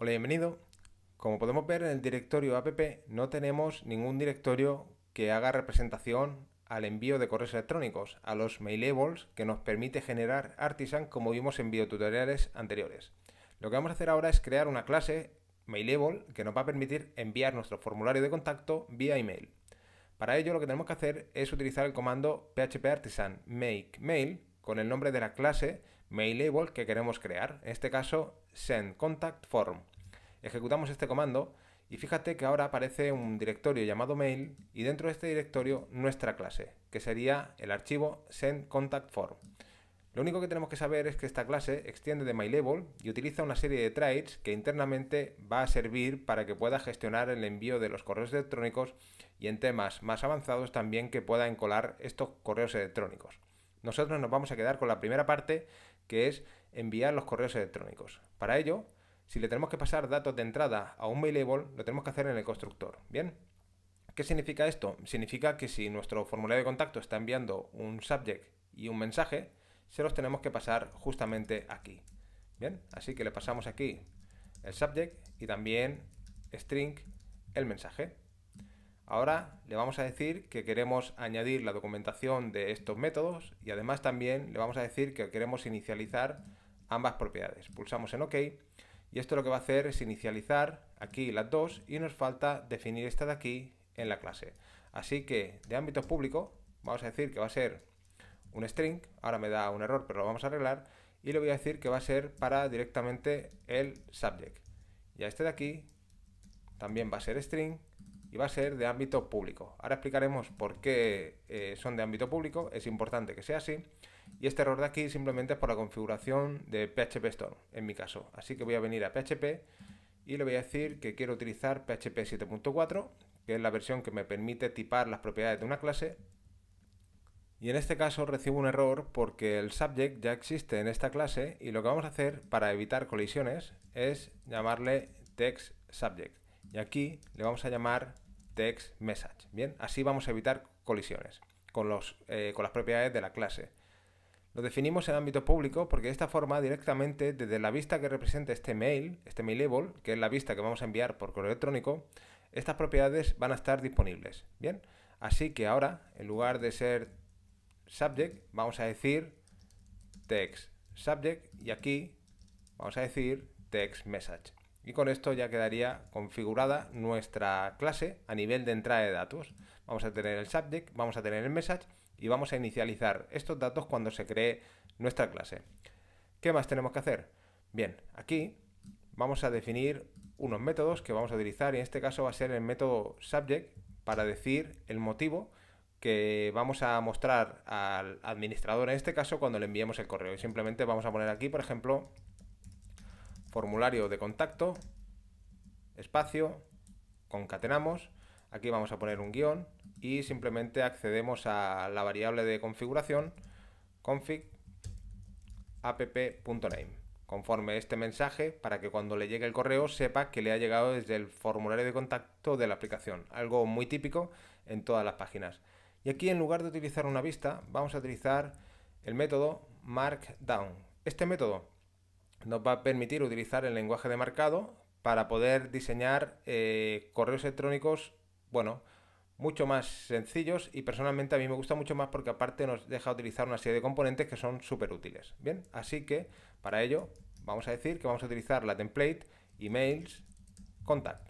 Hola, bienvenido. Como podemos ver en el directorio app no tenemos ningún directorio que haga representación al envío de correos electrónicos, a los mailables que nos permite generar Artisan como vimos en videotutoriales anteriores. Lo que vamos a hacer ahora es crear una clase mailable que nos va a permitir enviar nuestro formulario de contacto vía email. Para ello lo que tenemos que hacer es utilizar el comando phpartisan make mail con el nombre de la clase Mailable que queremos crear, en este caso SendContactForm. Ejecutamos este comando y fíjate que ahora aparece un directorio llamado mail y dentro de este directorio nuestra clase, que sería el archivo SendContactForm. Lo único que tenemos que saber es que esta clase extiende de Mailable y utiliza una serie de traits que internamente va a servir para que pueda gestionar el envío de los correos electrónicos y en temas más avanzados también que pueda encolar estos correos electrónicos. Nosotros nos vamos a quedar con la primera parte que es enviar los correos electrónicos. Para ello, si le tenemos que pasar datos de entrada a un mailable, lo tenemos que hacer en el constructor. ¿Bien? ¿Qué significa esto? Significa que si nuestro formulario de contacto está enviando un subject y un mensaje, se los tenemos que pasar justamente aquí. Bien, así que le pasamos aquí el subject y también string el mensaje. Ahora le vamos a decir que queremos añadir la documentación de estos métodos y además también le vamos a decir que queremos inicializar ambas propiedades. Pulsamos en OK y esto lo que va a hacer es inicializar aquí las dos y nos falta definir esta de aquí en la clase. Así que de ámbito público vamos a decir que va a ser un string, ahora me da un error pero lo vamos a arreglar y le voy a decir que va a ser para directamente el subject. Y a este de aquí también va a ser string y va a ser de ámbito público. Ahora explicaremos por qué eh, son de ámbito público, es importante que sea así. Y este error de aquí simplemente es por la configuración de PHP en mi caso. Así que voy a venir a PHP y le voy a decir que quiero utilizar PHP 7.4, que es la versión que me permite tipar las propiedades de una clase. Y en este caso recibo un error porque el subject ya existe en esta clase y lo que vamos a hacer para evitar colisiones es llamarle text subject y aquí le vamos a llamar text message. Bien, así vamos a evitar colisiones con, los, eh, con las propiedades de la clase. Lo definimos en ámbito público porque de esta forma directamente desde la vista que representa este mail, este mailable, que es la vista que vamos a enviar por correo electrónico, estas propiedades van a estar disponibles. Bien, así que ahora en lugar de ser subject vamos a decir text y aquí vamos a decir text message. Y con esto ya quedaría configurada nuestra clase a nivel de entrada de datos. Vamos a tener el subject, vamos a tener el message y vamos a inicializar estos datos cuando se cree nuestra clase. ¿Qué más tenemos que hacer? Bien, aquí vamos a definir unos métodos que vamos a utilizar y en este caso va a ser el método subject para decir el motivo que vamos a mostrar al administrador en este caso cuando le enviemos el correo. Y simplemente vamos a poner aquí, por ejemplo, formulario de contacto, espacio, concatenamos, aquí vamos a poner un guión y simplemente accedemos a la variable de configuración config app.name conforme este mensaje para que cuando le llegue el correo sepa que le ha llegado desde el formulario de contacto de la aplicación, algo muy típico en todas las páginas. Y aquí en lugar de utilizar una vista, vamos a utilizar el método markdown. Este método nos va a permitir utilizar el lenguaje de marcado para poder diseñar eh, correos electrónicos, bueno, mucho más sencillos y personalmente a mí me gusta mucho más porque aparte nos deja utilizar una serie de componentes que son súper útiles. Bien, así que para ello vamos a decir que vamos a utilizar la template emails contact.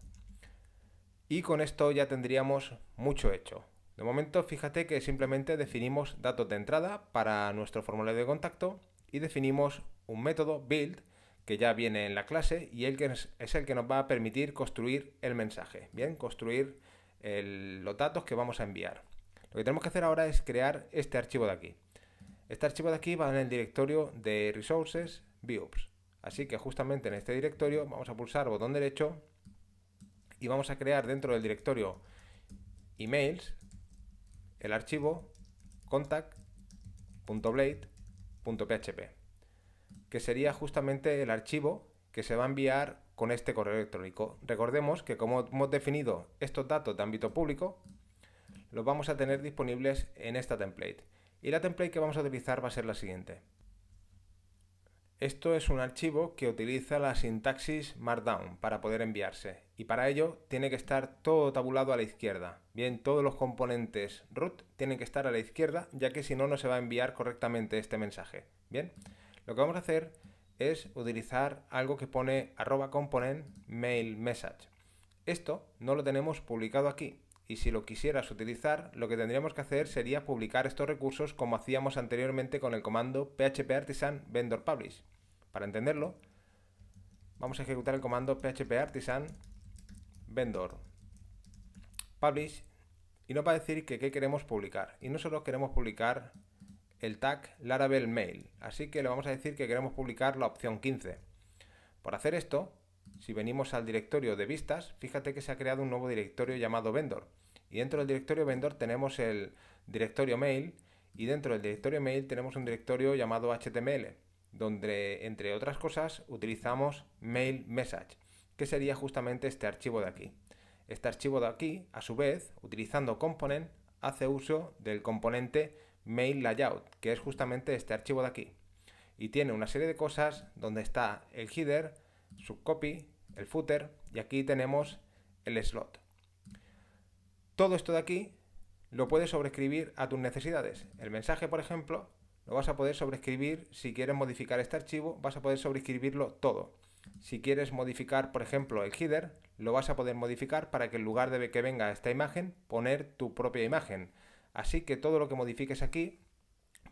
Y con esto ya tendríamos mucho hecho. De momento, fíjate que simplemente definimos datos de entrada para nuestro formulario de contacto y definimos un método build que ya viene en la clase y es el que nos va a permitir construir el mensaje, bien, construir los datos que vamos a enviar. Lo que tenemos que hacer ahora es crear este archivo de aquí. Este archivo de aquí va en el directorio de resources views. Así que justamente en este directorio vamos a pulsar botón derecho y vamos a crear dentro del directorio emails el archivo contact.blade que sería justamente el archivo que se va a enviar con este correo electrónico. Recordemos que como hemos definido estos datos de ámbito público, los vamos a tener disponibles en esta template. Y la template que vamos a utilizar va a ser la siguiente. Esto es un archivo que utiliza la sintaxis Markdown para poder enviarse y para ello tiene que estar todo tabulado a la izquierda. Bien, todos los componentes root tienen que estar a la izquierda, ya que si no, no se va a enviar correctamente este mensaje. Bien, lo que vamos a hacer es utilizar algo que pone arroba component mail message. Esto no lo tenemos publicado aquí, y si lo quisieras utilizar, lo que tendríamos que hacer sería publicar estos recursos como hacíamos anteriormente con el comando php artisan vendor publish. Para entenderlo, vamos a ejecutar el comando php artisan vendor, publish, y nos va a decir que qué queremos publicar. Y no nosotros queremos publicar el tag Laravel Mail. Así que le vamos a decir que queremos publicar la opción 15. Por hacer esto, si venimos al directorio de vistas, fíjate que se ha creado un nuevo directorio llamado vendor. Y dentro del directorio vendor tenemos el directorio mail y dentro del directorio mail tenemos un directorio llamado HTML, donde entre otras cosas utilizamos mail message que sería justamente este archivo de aquí. Este archivo de aquí, a su vez, utilizando component, hace uso del componente mail layout, que es justamente este archivo de aquí. Y tiene una serie de cosas donde está el header, subcopy, el footer y aquí tenemos el slot. Todo esto de aquí lo puedes sobreescribir a tus necesidades. El mensaje, por ejemplo, lo vas a poder sobreescribir, si quieres modificar este archivo, vas a poder sobreescribirlo todo. Si quieres modificar, por ejemplo, el header, lo vas a poder modificar para que en lugar de que venga esta imagen, poner tu propia imagen. Así que todo lo que modifiques aquí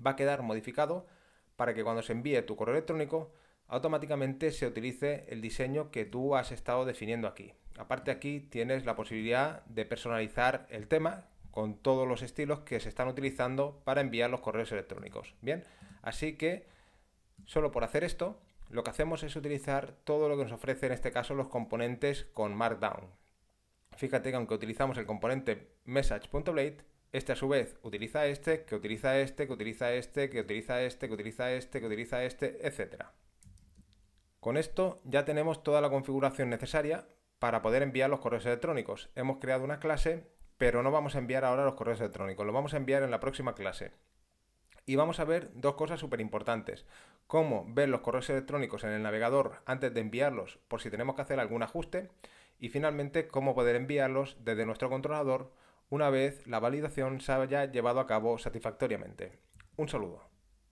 va a quedar modificado para que cuando se envíe tu correo electrónico, automáticamente se utilice el diseño que tú has estado definiendo aquí. Aparte aquí tienes la posibilidad de personalizar el tema con todos los estilos que se están utilizando para enviar los correos electrónicos. Bien, así que solo por hacer esto lo que hacemos es utilizar todo lo que nos ofrece en este caso los componentes con Markdown. Fíjate que aunque utilizamos el componente message.blade, este a su vez utiliza este, que utiliza este, que utiliza este, que utiliza este, que utiliza este, que utiliza este, etc. Con esto ya tenemos toda la configuración necesaria para poder enviar los correos electrónicos. Hemos creado una clase, pero no vamos a enviar ahora los correos electrónicos, Lo vamos a enviar en la próxima clase y vamos a ver dos cosas súper importantes. Cómo ver los correos electrónicos en el navegador antes de enviarlos por si tenemos que hacer algún ajuste. Y finalmente, cómo poder enviarlos desde nuestro controlador una vez la validación se haya llevado a cabo satisfactoriamente. Un saludo.